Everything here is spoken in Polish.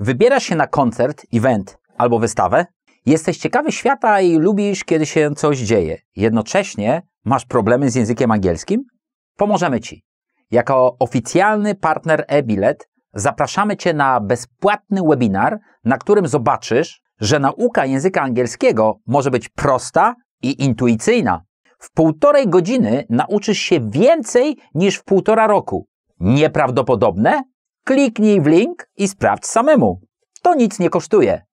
Wybierasz się na koncert, event albo wystawę, jesteś ciekawy świata i lubisz, kiedy się coś dzieje. Jednocześnie masz problemy z językiem angielskim? Pomożemy Ci. Jako oficjalny partner e-bilet zapraszamy Cię na bezpłatny webinar, na którym zobaczysz, że nauka języka angielskiego może być prosta i intuicyjna. W półtorej godziny nauczysz się więcej niż w półtora roku. Nieprawdopodobne? Kliknij w link i sprawdź samemu. To nic nie kosztuje.